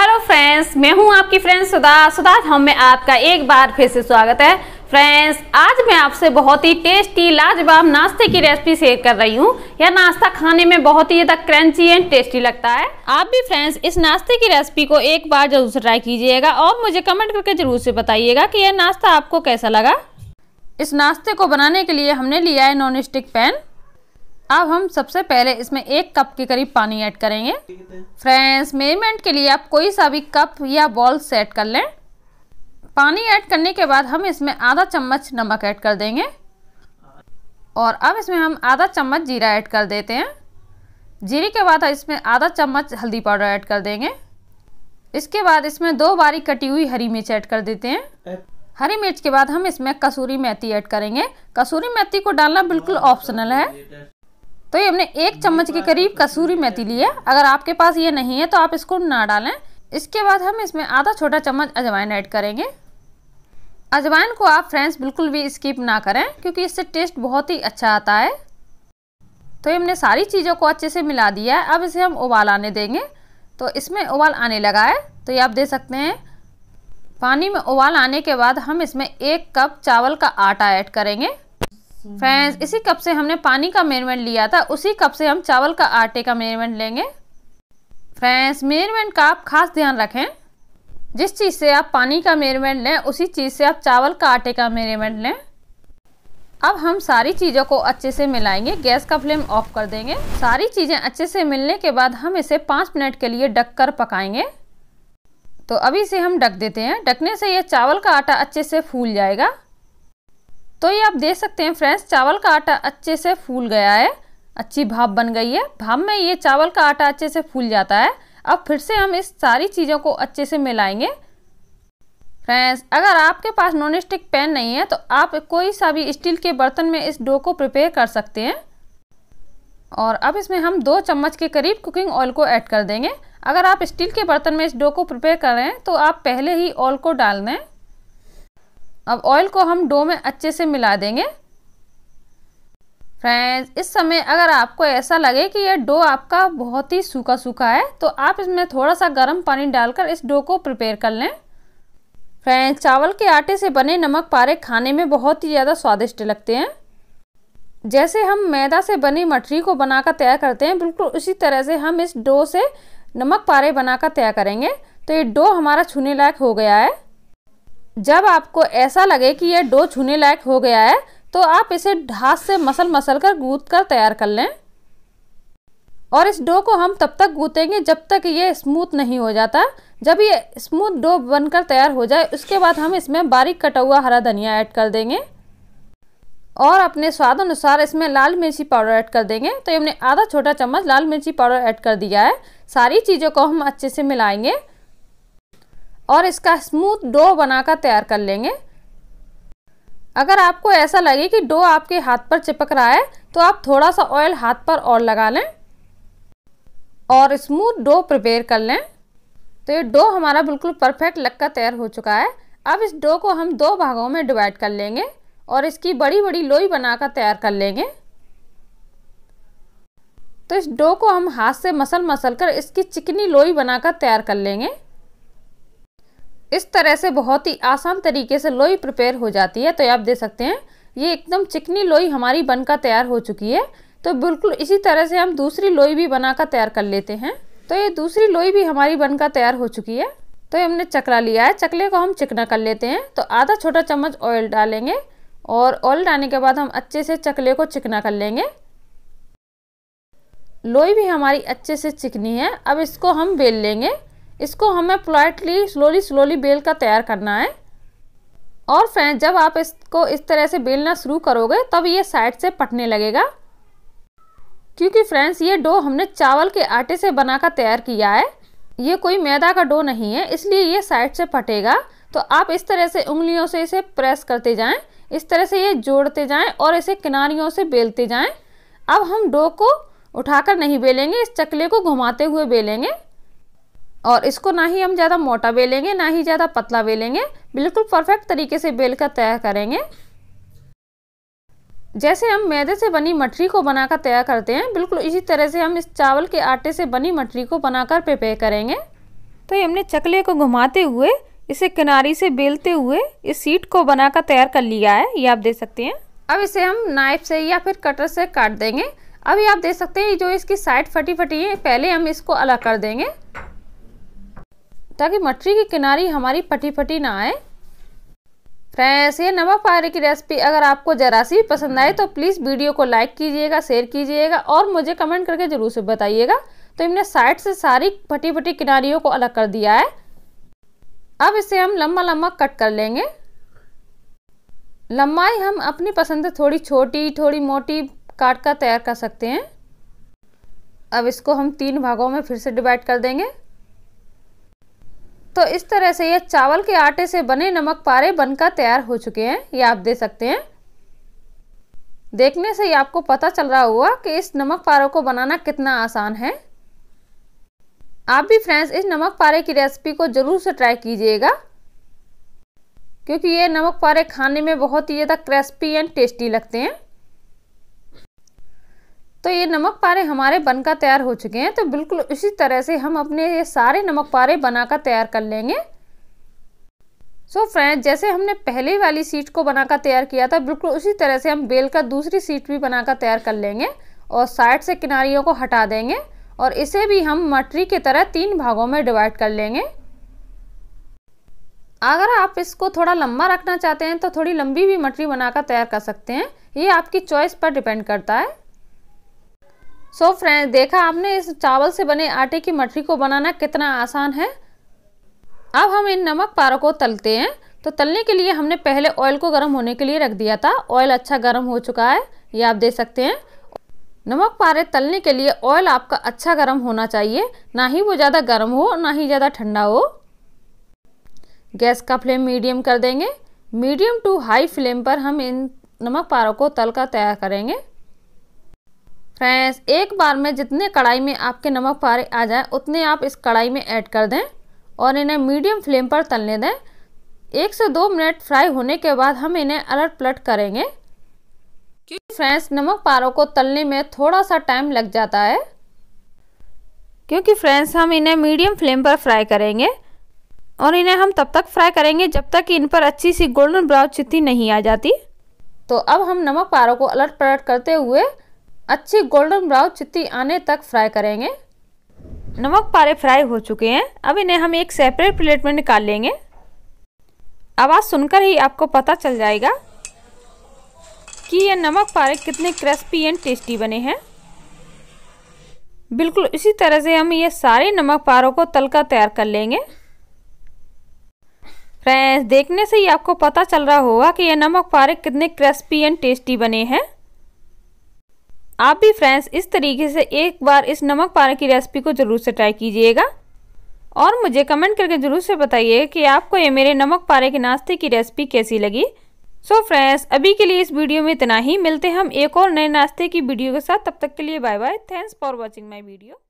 hello friends मैं हूं आपकी फ्रेंड सुधा सुधा हम में आपका एक बार फिर से स्वागत है फ्रेंड्स आज मैं आपसे बहुत ही टेस्टी लाजवाब नाश्ते की रेसिपी शेयर कर रही हूँ यह नाश्ता खाने में बहुत ही ज़्यादा क्रंची एंड टेस्टी लगता है आप भी फ्रेंड्स इस नाश्ते की रेसिपी को एक बार जरूर से ट्राई कीजिएगा और मुझे कमेंट करके जरूर से बताइएगा की यह नाश्ता आपको कैसा लगा इस नाश्ते को बनाने के लिए हमने लिया है नॉन स्टिक पैन अब हम सबसे पहले इसमें एक कप के करीब पानी ऐड करेंगे फ्रेंड्स मेजरमेंट के लिए आप कोई सा भी कप या बॉल सेट कर लें पानी ऐड करने के बाद हम इसमें आधा चम्मच नमक ऐड कर देंगे और अब इसमें हम आधा चम्मच जीरा ऐड कर देते हैं जीरे के बाद इसमें आधा चम्मच हल्दी पाउडर ऐड कर देंगे इसके बाद इसमें दो बारी कटी हुई हरी मिर्च ऐड कर देते हैं हरी मिर्च के बाद हम इसमें कसूरी मेथी ऐड करेंगे कसूरी मेथी को डालना बिल्कुल ऑप्शनल है तो ये हमने एक चम्मच के करीब कसूरी मेथी ली है अगर आपके पास ये नहीं है तो आप इसको ना डालें इसके बाद हम इसमें आधा छोटा चम्मच अजवाइन ऐड करेंगे अजवाइन को आप फ्रेंड्स बिल्कुल भी स्किप ना करें क्योंकि इससे टेस्ट बहुत ही अच्छा आता है तो ये हमने सारी चीज़ों को अच्छे से मिला दिया है अब इसे हम उबाल आने देंगे तो इसमें उबाल आने लगा है तो ये आप दे सकते हैं पानी में उबाल आने के बाद हम इसमें एक कप चावल का आटा ऐड करेंगे फ्रेंड्स इसी कप से हमने पानी का मेजरमेंट लिया था उसी कप से हम चावल का आटे का मेजरमेंट लेंगे फ्रेंड्स मेजरमेंट का आप खास ध्यान रखें जिस चीज़ से आप पानी का मेजरमेंट लें उसी चीज़ से आप चावल का आटे का मेजरमेंट लें अब हम सारी चीज़ों को अच्छे से मिलाएंगे गैस का फ्लेम ऑफ कर देंगे सारी चीज़ें अच्छे से मिलने के बाद हम इसे पाँच मिनट के लिए डक कर पकाएंगे तो अभी इसे हम ढक देते हैं ढकने से यह चावल का आटा अच्छे से फूल जाएगा तो ये आप देख सकते हैं फ्रेंड्स चावल का आटा अच्छे से फूल गया है अच्छी भाप बन गई है भाप में ये चावल का आटा अच्छे से फूल जाता है अब फिर से हम इस सारी चीज़ों को अच्छे से मिलाएंगे फ्रेंड्स अगर आपके पास नॉन स्टिक पैन नहीं है तो आप कोई सा भी स्टील के बर्तन में इस डो को प्रिपेयर कर सकते हैं और अब इसमें हम दो चम्मच के करीब कुकिंग ऑयल को ऐड कर देंगे अगर आप स्टील के बर्तन में इस डो को प्रिपेयर कर रहे हैं तो आप पहले ही ऑयल को डाल दें अब ऑयल को हम डो में अच्छे से मिला देंगे फ्रेंड्स इस समय अगर आपको ऐसा लगे कि यह डो आपका बहुत ही सूखा सूखा है तो आप इसमें थोड़ा सा गर्म पानी डालकर इस डो को प्रिपेयर कर लें फ्रेंड्स चावल के आटे से बने नमक पारे खाने में बहुत ही ज़्यादा स्वादिष्ट लगते हैं जैसे हम मैदा से बनी मठरी को बनाकर तैयार करते हैं बिल्कुल उसी तरह से हम इस डो से नमक पारे बनाकर तैयार करेंगे तो ये डो हमारा छूने लायक हो गया है जब आपको ऐसा लगे कि यह डो छूने लायक हो गया है तो आप इसे हाथ से मसल मसल कर गूंथ कर तैयार कर लें और इस डो को हम तब तक गूंथेंगे जब तक ये स्मूथ नहीं हो जाता जब ये स्मूथ डो बनकर तैयार हो जाए उसके बाद हम इसमें बारीक कटा हुआ हरा धनिया ऐड कर देंगे और अपने स्वाद अनुसार इसमें लाल मिर्ची पाउडर ऐड कर देंगे तो हमने आधा छोटा चम्मच लाल मिर्ची पाउडर ऐड कर दिया है सारी चीज़ों को हम अच्छे से मिलाएंगे और इसका स्मूथ डो बनाकर तैयार कर लेंगे अगर आपको ऐसा लगे कि डो आपके हाथ पर चिपक रहा है तो आप थोड़ा सा ऑयल हाथ पर और लगा लें और स्मूथ डो प्रिपेयर कर लें तो ये डो हमारा बिल्कुल परफेक्ट लगकर तैयार हो चुका है अब इस डो को हम दो भागों में डिवाइड कर लेंगे और इसकी बड़ी बड़ी लोई बनाकर तैयार कर लेंगे तो इस डो को हम हाथ से मसल मसल कर इसकी चिकनी लोई बनाकर तैयार कर लेंगे इस तरह से बहुत ही आसान तरीके से लोई प्रिपेयर हो जाती है तो आप देख सकते हैं ये एकदम चिकनी लोई हमारी बनकर तैयार हो चुकी है तो बिल्कुल इसी तरह से हम दूसरी लोई भी बनाकर तैयार कर लेते हैं तो ये दूसरी लोई भी हमारी बनकर तैयार हो चुकी है तो ये हमने चकला लिया है चकले को हम चिकना कर लेते हैं तो आधा छोटा चम्मच ऑयल डालेंगे और ऑयल डालने के बाद हम अच्छे से चकले को चिकना कर लेंगे लोई भी हमारी अच्छे से चिकनी है अब इसको हम बेल लेंगे इसको हमें पोलाइटली स्लोली स्लोली बेल का तैयार करना है और फ्रेंड जब आप इसको इस तरह से बेलना शुरू करोगे तब ये साइड से पटने लगेगा क्योंकि फ्रेंड्स ये डो हमने चावल के आटे से बनाकर तैयार किया है ये कोई मैदा का डो नहीं है इसलिए ये साइड से फटेगा तो आप इस तरह से उंगलियों से इसे प्रेस करते जाएं इस तरह से ये जोड़ते जाएं और इसे किनारियों से बेलते जाएं अब हम डो को उठाकर नहीं बेलेंगे इस चकले को घुमाते हुए बेलेंगे और इसको ना ही हम ज़्यादा मोटा बेलेंगे ना ही ज़्यादा पतला बेलेंगे बिल्कुल परफेक्ट तरीके से बेल कर तैयार करेंगे जैसे हम मैदे से बनी मटरी को बनाकर तैयार करते हैं बिल्कुल इसी तरह से हम इस चावल के आटे से बनी मटरी को बनाकर पेपे करेंगे तो ये हमने चकले को घुमाते हुए इसे किनारी से बेलते हुए इस सीट को बनाकर तैयार कर लिया है ये आप देख सकते हैं अब इसे हम नाइफ से या फिर कटर से काट देंगे अभी आप देख सकते हैं जो इसकी साइड फटी फटी है पहले हम इसको अलग कर देंगे ताकि मटरी की किनारी हमारी फटी पटी ना आए फ्रेंड्स ये नमक पारे की रेसिपी अगर आपको ज़रा सी भी पसंद आए तो प्लीज़ वीडियो को लाइक कीजिएगा शेयर कीजिएगा और मुझे कमेंट करके ज़रूर से बताइएगा तो हमने साइड से सारी फटी पटी किनारियों को अलग कर दिया है अब इसे हम लम्बा लम्बा कट कर लेंगे लंबाई हम अपनी पसंद से थोड़ी छोटी थोड़ी मोटी काट कर तैयार कर सकते हैं अब इसको हम तीन भागों में फिर से डिवाइड कर देंगे तो इस तरह से ये चावल के आटे से बने नमक पारे बनकर तैयार हो चुके हैं ये आप दे सकते हैं देखने से ही आपको पता चल रहा होगा कि इस नमक पारों को बनाना कितना आसान है आप भी फ्रेंड्स इस नमक पारे की रेसिपी को ज़रूर से ट्राई कीजिएगा क्योंकि ये नमक पारे खाने में बहुत ही ज़्यादा क्रिस्पी एंड टेस्टी लगते हैं तो ये नमक पारे हमारे बन का तैयार हो चुके हैं तो बिल्कुल उसी तरह से हम अपने ये सारे नमक पारे बनाकर तैयार कर लेंगे सो so फ्रेंड्स जैसे हमने पहले वाली सीट को बनाकर तैयार किया था बिल्कुल उसी तरह से हम बेल का दूसरी सीट भी बनाकर तैयार कर लेंगे और साइड से किनारियों को हटा देंगे और इसे भी हम मटरी की तरह तीन भागों में डिवाइड कर लेंगे अगर आप इसको थोड़ा लंबा रखना चाहते हैं तो थोड़ी लंबी भी मटरी बनाकर तैयार कर सकते हैं ये आपकी चॉइस पर डिपेंड करता है सो so फ्रेंड देखा आपने इस चावल से बने आटे की मठरी को बनाना कितना आसान है अब हम इन नमक पारों को तलते हैं तो तलने के लिए हमने पहले ऑयल को गर्म होने के लिए रख दिया था ऑयल अच्छा गर्म हो चुका है ये आप देख सकते हैं नमक पारे तलने के लिए ऑयल आपका अच्छा गर्म होना चाहिए ना ही वो ज़्यादा गर्म हो ना ही ज़्यादा ठंडा हो गैस का फ्लेम मीडियम कर देंगे मीडियम टू हाई फ्लेम पर हम इन नमक पारों को तल कर तैयार करेंगे फ्रेंड्स एक बार में जितने कढ़ाई में आपके नमक पारे आ जाए उतने आप इस कढ़ाई में ऐड कर दें और इन्हें मीडियम फ्लेम पर तलने दें एक से दो मिनट फ्राई होने के बाद हम इन्हें अलट पलट करेंगे क्योंकि फ्रेंड्स नमक पारों को तलने में थोड़ा सा टाइम लग जाता है क्योंकि फ्रेंड्स हम इन्हें मीडियम फ्लेम पर फ्राई करेंगे और इन्हें हम तब तक फ्राई करेंगे जब तक इन पर अच्छी सी गोल्डन ब्राउन चित्ती नहीं आ जाती तो अब हम नमक पारों को अलट पलट करते हुए अच्छी गोल्डन ब्राउन चित्ती आने तक फ्राई करेंगे नमक पारे फ्राई हो चुके हैं अब इन्हें हम एक सेपरेट प्लेट में निकाल लेंगे आवाज़ सुनकर ही आपको पता चल जाएगा कि ये नमक पारे कितने क्रिस्पी एंड टेस्टी बने हैं बिल्कुल इसी तरह से हम ये सारे नमक पारों को तलका तैयार कर लेंगे फ्रेंड्स देखने से ही आपको पता चल रहा होगा कि ये नमक पारे कितने क्रिस्पी एंड टेस्टी बने हैं आप भी फ्रेंड्स इस तरीके से एक बार इस नमक पारा की रेसिपी को ज़रूर से ट्राई कीजिएगा और मुझे कमेंट करके ज़रूर से बताइए कि आपको ये मेरे नमक पारे के नाश्ते की रेसिपी कैसी लगी सो so फ्रेंड्स अभी के लिए इस वीडियो में इतना ही मिलते हैं हम एक और नए नाश्ते की वीडियो के साथ तब तक के लिए bye bye thanks for watching my video